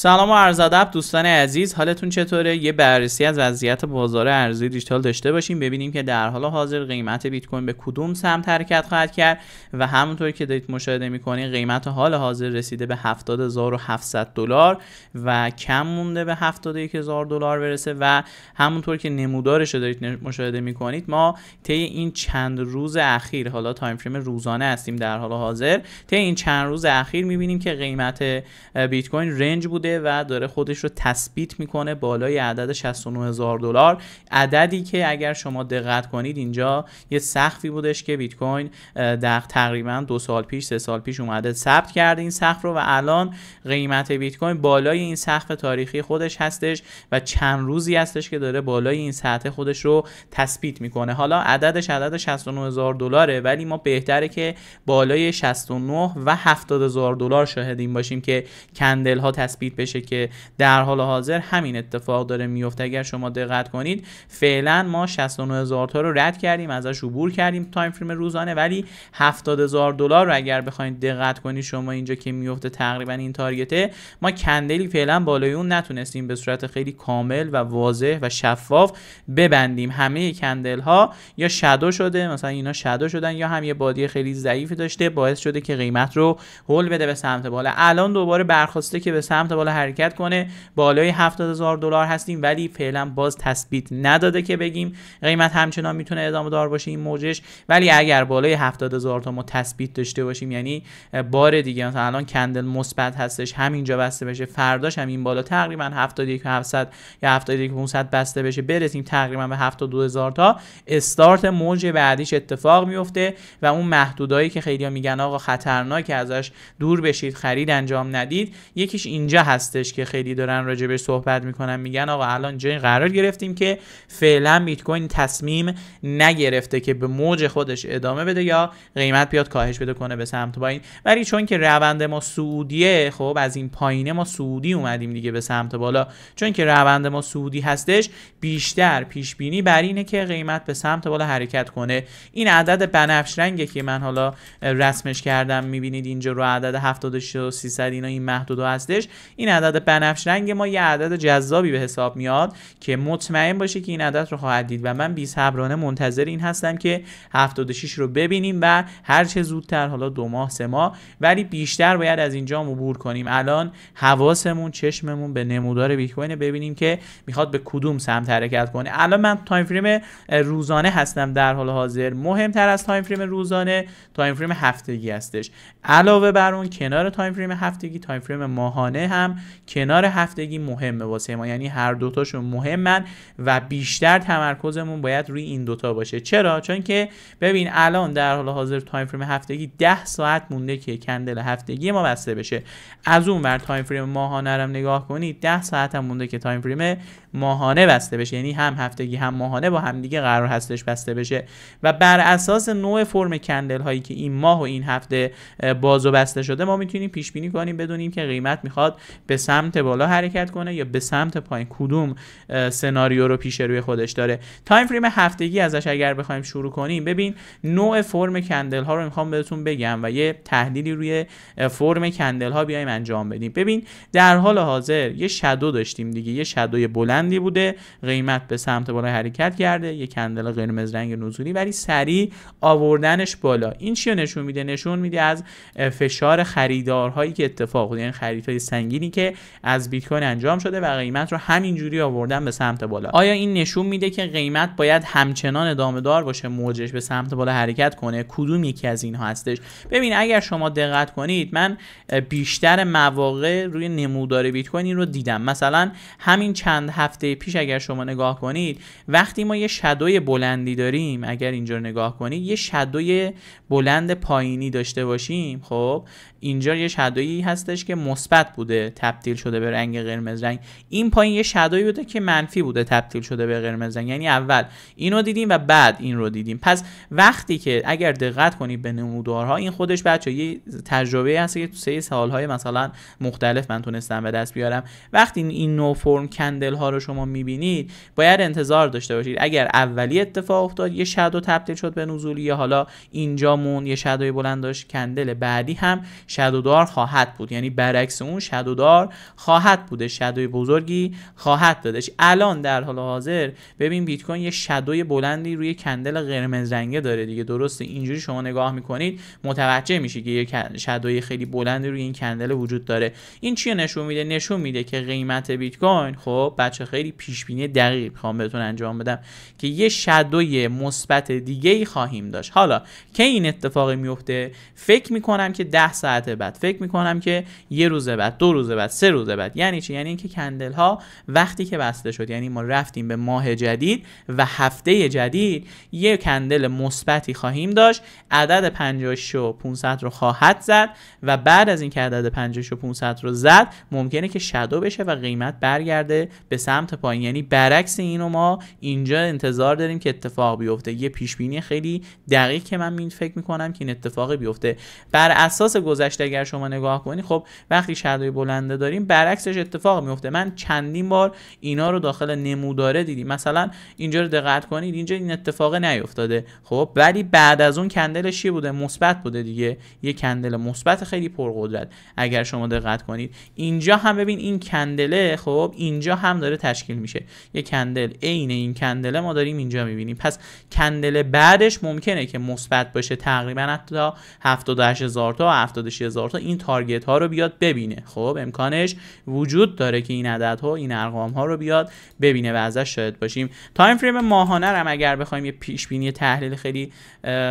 سلام و عرض ادب دوستان عزیز حالتون چطوره یه بررسی از وضعیت بازار ارزی دیجیتال داشته باشیم ببینیم که در حال حاضر قیمت بیت کوین به کدوم سمت حرکت خواهد کرد و همونطور که دارید مشاهده میکنید قیمت حال حاضر رسیده به 70700 دلار و کم مونده به 71000 دلار برسه و همونطور که نمودارش رو دارید مشاهده میکنید ما طی این چند روز اخیر حالا تایم فریم روزانه هستیم در حال حاضر طی این چند روز اخیر میبینیم که قیمت بیت کوین رنج بوده و داره خودش رو تثبیت میکنه بالای عدد 69 هزار دلار عددی که اگر شما دقت کنید اینجا یه سخفی بودش که بیت کوین در تقریبا دو سال پیش سه سال پیش اومده ثبت کرده این سقف رو و الان قیمت بیت کوین بالای این سقف تاریخی خودش هستش و چند روزی هستش که داره بالای این سطح خودش رو تثبیت میکنه حالا عددش عدد 69 هزار دلاره ولی ما بهتره که بالای 69 و 70 دلار شاهد باشیم که کندل ها تثبیت بشه که در حال حاضر همین اتفاق داره میفته اگر شما دقت کنید فعلا ما 69000 هزار تا رو رد کردیم ازش عبور کردیم تایم فریم روزانه ولی 70 دلار رو اگر بخواید دقت کنید شما اینجا که میفته تقریبا این تارگته ما کندلی فعلا بالای اون نتونستیم به صورت خیلی کامل و واضح و شفاف ببندیم همه کندل ها یا شادو شده مثلا اینا شادو شدن یا هم یه بادی خیلی ضعیفی داشته باعث شده که قیمت رو هول بده به سمت بالا الان دوباره برخواسته که به سمت بالا حرکت کنه بالای 70000 دلار هستیم ولی فعلا باز تثبیت نداده که بگیم قیمت همچنان میتونه ادامه دار باشه این موجش ولی اگر بالای 70000 تا ما تثبیت داشته باشیم یعنی بار دیگه مثلا الان کندل مثبت هستش همینجا بسته بشه فرداش هم این بالا تقریبا 71700 یا 71500 بسته بشه برسیم تقریبا به 72000 تا استارت موج بعدیش اتفاق میفته و اون محدودایی که خیلی میگن آقا خطرناک ازش دور بشید خرید انجام ندید یکیش اینجا هستش که خیلی دارن راجع بهش صحبت میکنن میگن آقا الان جای قرار گرفتیم که فعلا بیت کوین تصمیم نگرفته که به موج خودش ادامه بده یا قیمت بیاد کاهش بده کنه به سمت پایین ولی چون که روند ما سعودیه خب از این پایینه ما سعودی اومدیم دیگه به سمت بالا چون که روند ما سعودی هستش بیشتر پیش بینی بر اینه که قیمت به سمت بالا حرکت کنه این عدد بنفش رنگی که من حالا رسمش کردم میبینید اینجا رو عدد 76 اینا این محدودا هستش این عدد بنفش رنگ ما یه عدد جذابی به حساب میاد که مطمئن باشه که این عدد رو خواهد دید و من بی صبرانه منتظر این هستم که 76 رو ببینیم و هر چه زودتر حالا دو ماه سه ماه ولی بیشتر باید از اینجا عبور کنیم الان حواسمون چشممون به نمودار بیت کوین ببینیم که میخواد به کدوم سمت حرکت کنه الان من تایم فریم روزانه هستم در حال حاضر مهمتر از تایم فریم روزانه تایم فریم هفتگی هستش علاوه بر اون کنار تایم فریم هفتگی تایم فریم ماهانه هم کنار هفتگی مهمه واسه ما یعنی هر دوتاشون مهمن و بیشتر تمرکزمون باید روی این دوتا باشه چرا چون که ببین الان در حال حاضر تایم فریم هفتگی ده ساعت مونده که کندل هفتگی ما بسته بشه از اون ور تایم فریم ماهانه نگاه کنید ده ساعت هم مونده که تایم فریم ماهانه بسته بشه یعنی هم هفتگی هم ماهانه با دیگه قرار هستش بسته بشه و بر اساس نوع فرم کندل هایی که این ماه و این هفته باز و بسته شده ما میتونیم پیش بینی کنیم بدونیم که قیمت میخواد به سمت بالا حرکت کنه یا به سمت پایین کدوم سناریو رو پیش روی خودش داره تایم فریم هفتگی ازش اگر بخوایم شروع کنیم ببین نوع فرم کندل ها رو میخوام بهتون بگم و یه تحلیلی روی فرم کندل ها بیایم انجام بدیم ببین در حال حاضر یه شدو داشتیم دیگه یه شادوی بلند بلندی بوده قیمت به سمت بالا حرکت کرده یک کندل قرمز رنگ نزولی ولی سریع آوردنش بالا این چی نشون میده نشون میده از فشار خریدارهایی که اتفاق بوده یعنی خریدهای سنگینی که از بیت کوین انجام شده و قیمت رو همینجوری آوردن به سمت بالا آیا این نشون میده که قیمت باید همچنان ادامه دار باشه موجش به سمت بالا حرکت کنه کدوم یکی از اینها هستش ببین اگر شما دقت کنید من بیشتر مواقع روی نمودار بیت کوین رو دیدم مثلا همین چند هفته پیش اگر شما نگاه کنید وقتی ما یه شدوی بلندی داریم اگر اینجا نگاه کنید یه شدوی بلند پایینی داشته باشیم خب اینجا یه شدویی هستش که مثبت بوده تبدیل شده به رنگ قرمز رنگ این پایین یه شدویی بوده که منفی بوده تبدیل شده به قرمز رنگ یعنی اول اینو دیدیم و بعد این رو دیدیم پس وقتی که اگر دقت کنید به نمودارها این خودش بچه یه تجربه هست که تو سه سالهای مثلا مختلف من تونستم به دست بیارم وقتی این نو فرم کندل ها رو رو شما میبینید باید انتظار داشته باشید اگر اولی اتفاق افتاد یه شادو تبدیل شد به نزولی یا حالا اینجا مون یه شادوی بلند داشت کندل بعدی هم شادودار خواهد بود یعنی برعکس اون شادودار خواهد بوده شادوی بزرگی خواهد دادش الان در حال حاضر ببین بیت کوین یه شادوی بلندی روی کندل قرمز رنگه داره دیگه درسته اینجوری شما نگاه میکنید متوجه میشه که یه شادوی خیلی بلندی روی این کندل وجود داره این چیه نشون میده نشون میده که قیمت بیت کوین خب بچه خیلی پیش بینی دقیق میخوام بهتون انجام بدم که یه شدوی مثبت دیگه ای خواهیم داشت حالا که این اتفاق میفته فکر میکنم که ده ساعت بعد فکر میکنم که یه روز بعد دو روز بعد سه روز بعد یعنی چی یعنی اینکه کندل ها وقتی که بسته شد یعنی ما رفتیم به ماه جدید و هفته جدید یه کندل مثبتی خواهیم داشت عدد 56 و 500 رو خواهد زد و بعد از اینکه عدد 50 و 500 رو زد ممکنه که شدو بشه و قیمت برگرده به سمت سمت پایین یعنی برعکس اینو ما اینجا انتظار داریم که اتفاق بیفته یه پیش بینی خیلی دقیق که من این فکر میکنم که این اتفاق بیفته بر اساس گذشته اگر شما نگاه کنید خب وقتی شده بلنده داریم برعکسش اتفاق میفته من چندین بار اینا رو داخل نموداره دیدیم مثلا اینجا رو دقت کنید اینجا این اتفاق نیفتاده خب ولی بعد از اون کندلش چی بوده مثبت بوده دیگه یه کندل مثبت خیلی پرقدرت اگر شما دقت کنید اینجا هم ببین این کندله خب اینجا هم داره تشکیل میشه یه کندل عین این کندل ما داریم اینجا میبینیم پس کندل بعدش ممکنه که مثبت باشه تقریبا حتی 78000 تا 76000 تا این تارگت ها رو بیاد ببینه خب امکانش وجود داره که این عدد ها این ارقام ها رو بیاد ببینه و ازش شاید باشیم تایم فریم ماهانه هم اگر بخوایم یه پیش بینی تحلیل خیلی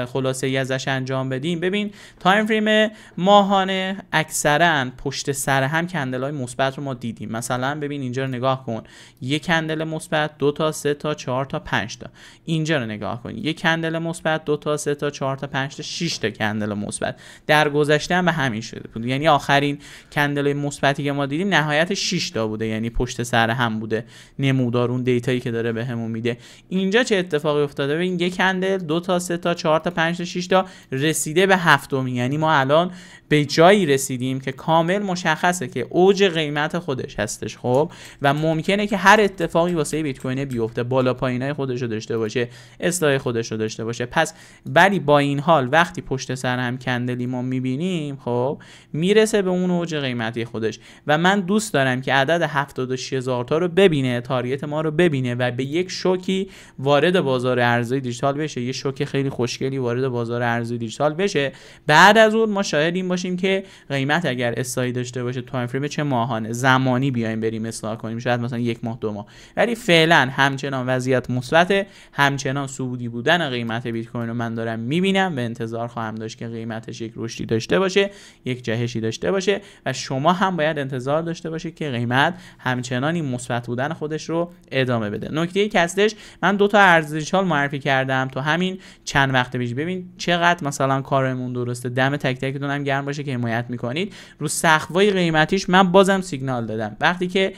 خلاصه ای ازش انجام بدیم ببین تایم فریم ماهانه اکثرا پشت سر هم کندل های مثبت رو ما دیدیم مثلا ببین اینجا رو نگاه کن یک کندل مثبت دو تا سه تا چهار تا پنج تا اینجا رو نگاه کنید یک کندل مثبت دو تا سه تا چهار تا پنج تا 6 تا کندل مثبت در گذشته هم به همین شده بود یعنی آخرین کندل مثبتی که ما دیدیم نهایت 6 تا بوده یعنی پشت سر هم بوده نمودار اون دیتایی که داره بهمون به میده اینجا چه اتفاقی افتاده ببین یک کندل دو تا سه تا چهار تا پنج تا 6 تا رسیده به هفتم یعنی ما الان به جایی رسیدیم که کامل مشخصه که اوج قیمت خودش هستش خب و ممکنه که که هر اتفاقی واسه بیت کوین بیفته بالا پایینای خودش رو داشته باشه اصلاح خودش رو داشته باشه پس ولی با این حال وقتی پشت سر هم کندلی ما میبینیم خب میرسه به اون اوج قیمتی خودش و من دوست دارم که عدد 76 هزار تا رو ببینه تاریت ما رو ببینه و به یک شوکی وارد بازار ارزهای دیجیتال بشه یه شوک خیلی خوشگلی وارد بازار ارزهای دیجیتال بشه بعد از اون ما شاید این باشیم که قیمت اگر اصلاحی داشته باشه تایم فریم چه ماهانه زمانی بیایم بریم اصلاح کنیم شاید مثلا یک یک ماه دو ماه ولی فعلا همچنان وضعیت مثبت همچنان صعودی بودن قیمت بیت کوین رو من دارم میبینم و انتظار خواهم داشت که قیمتش یک رشدی داشته باشه یک جهشی داشته باشه و شما هم باید انتظار داشته باشید که قیمت همچنان این مثبت بودن خودش رو ادامه بده نکته یک هستش من دو تا ارزشال معرفی کردم تو همین چند وقت پیش ببین چقدر مثلا کارمون درسته دم تک تکتون هم گرم باشه که حمایت میکنید رو سقفای قیمتیش من بازم سیگنال دادم وقتی که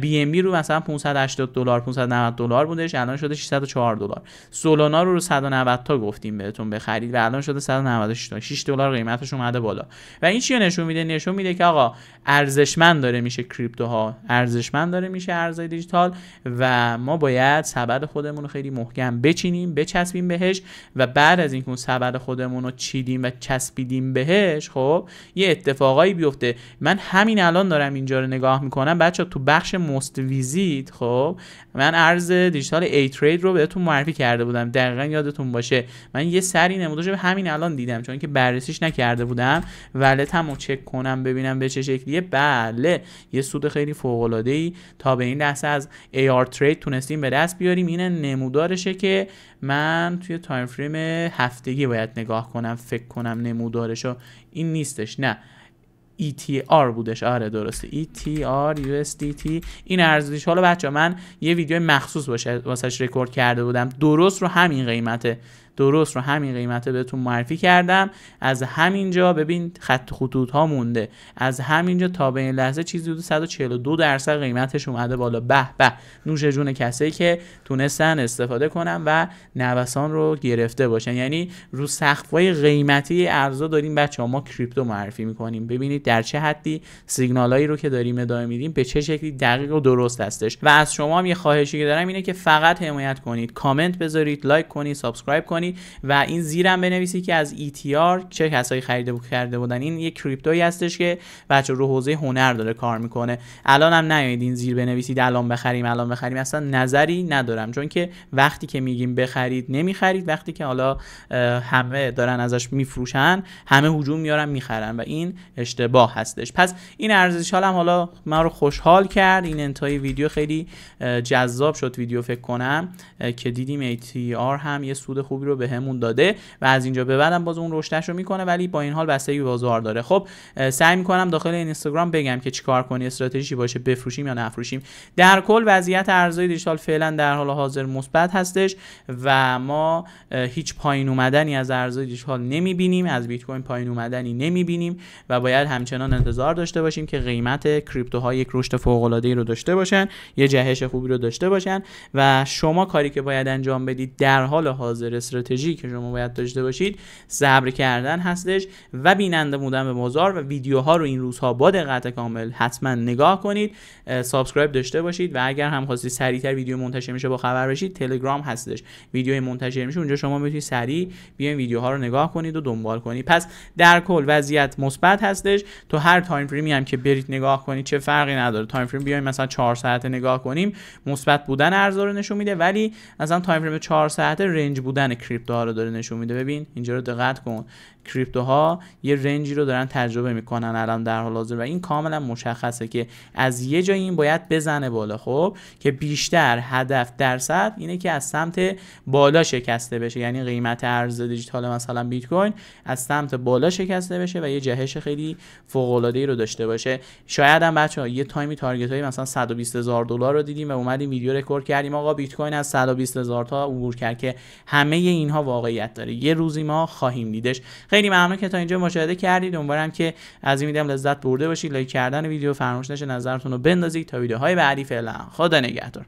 بی ام بی رو مثلا 580 دلار 590 دلار بودش الان شده 604 دلار سولانا رو رو 190 تا گفتیم بهتون بخرید و الان شده 196 تا 6 دلار قیمتش اومده بالا و این چی نشون میده نشون میده که آقا ارزشمند داره میشه کریپتوها ارزشمند داره میشه ارزهای دیجیتال و ما باید سبد خودمون رو خیلی محکم بچینیم بچسبیم بهش و بعد از اینکه اون سبد خودمون رو چیدیم و چسبیدیم بهش خب یه اتفاقایی بیفته من همین الان دارم اینجا رو نگاه میکنم بچه تو بخش مست بریزید خب من ارز دیجیتال ای ترید رو بهتون معرفی کرده بودم دقیقا یادتون باشه من یه سری نمودش به همین الان دیدم چون که بررسیش نکرده بودم ولت همو چک کنم ببینم به چه شکلیه بله یه سود خیلی فوق العاده ای تا به این لحظه از آر ترید تونستیم به دست بیاریم این نمودارشه که من توی تایم فریم هفتگی باید نگاه کنم فکر کنم نمودارشو این نیستش نه ETR بودش آره درسته ETR USDT این ارزش حالا بچه من یه ویدیو مخصوص باشه واسش رکورد کرده بودم درست رو همین قیمته درست رو همین قیمته بهتون معرفی کردم از همینجا ببین خط خطوط ها مونده از همینجا تا به این لحظه چیزی حدود 142 درصد قیمتش اومده بالا به به نوش جون کسایی که تونستن استفاده کنم و نوسان رو گرفته باشن یعنی رو های قیمتی ارزا داریم بچه ها ما کریپتو معرفی میکنیم ببینید در چه حدی سیگنالایی رو که داریم ادامه میدیم به چه شکلی دقیق و درست هستش و از شما هم یه خواهشی که دارم اینه که فقط حمایت کنید کامنت بذارید لایک کنید سابسکرایب کنید و این زیرم بنویسی که از ETR چه کسایی خریده کرده بودن این یه کریپتوی هستش که بچه رو حوزه هنر داره کار میکنه الان هم نیاید این زیر بنویسید الان بخریم الان بخریم اصلا نظری ندارم چون که وقتی که میگیم بخرید نمیخرید وقتی که حالا همه دارن ازش میفروشن همه هجوم میارن میخرن و این اشتباه هستش پس این ارزش حالم حالا من رو خوشحال کرد این انتهای ویدیو خیلی جذاب شد ویدیو فکر کنم که دیدیم ATR هم یه سود خوبی رو به همون داده و از اینجا به بعدم باز اون رشدش رو میکنه ولی با این حال بسته یه بازار داره خب سعی میکنم داخل این اینستاگرام بگم که چیکار کنی استراتژی باشه بفروشیم یا نفروشیم در کل وضعیت ارزهای دیجیتال فعلا در حال حاضر مثبت هستش و ما هیچ پایین اومدنی از ارزهای دیجیتال نمیبینیم از بیت کوین پایین اومدنی نمیبینیم و باید همچنان انتظار داشته باشیم که قیمت کریپتوها یک رشد فوق العاده ای رو داشته باشن یه جهش خوبی رو داشته باشن و شما کاری که باید انجام بدید در حال حاضر استراتژی که شما باید داشته باشید صبر کردن هستش و بیننده بودن به بازار و ویدیوها رو این روزها با دقت کامل حتما نگاه کنید سابسکرایب داشته باشید و اگر هم خواستید سریعتر ویدیو منتشر میشه با خبر بشید تلگرام هستش ویدیو منتشر میشه اونجا شما میتونید سریع بیاین ویدیوها رو نگاه کنید و دنبال کنید پس در کل وضعیت مثبت هستش تو هر تایم فریمی هم که برید نگاه کنید چه فرقی نداره تایم فریم بیایم مثلا 4 ساعته نگاه کنیم مثبت بودن ارزها رو نشون میده ولی مثلا تایم فریم 4 ساعته رنج بودن کریپتو رو داره نشون میده ببین اینجا رو دقت کن کریپتو ها یه رنجی رو دارن تجربه میکنن الان در حال حاضر و این کاملا مشخصه که از یه جایی این باید بزنه بالا خب که بیشتر هدف درصد اینه که از سمت بالا شکسته بشه یعنی قیمت ارز دیجیتال مثلا بیت کوین از سمت بالا شکسته بشه و یه جهش خیلی فوق العاده ای رو داشته باشه شاید هم بچه‌ها یه تایمی تارگت های مثلا 120 هزار دلار رو دیدیم و اومدیم ویدیو رکورد کردیم آقا بیت کوین از 120 هزار تا عبور کرد که همه اینها واقعیت داره یه روزی ما خواهیم دیدش خیلی ممنون که تا اینجا مشاهده کردید امیدوارم که از این ویدیو لذت برده باشید لایک کردن ویدیو فراموش نشه نظرتون رو بندازید تا ویدیوهای بعدی فعلا خدا نگهدار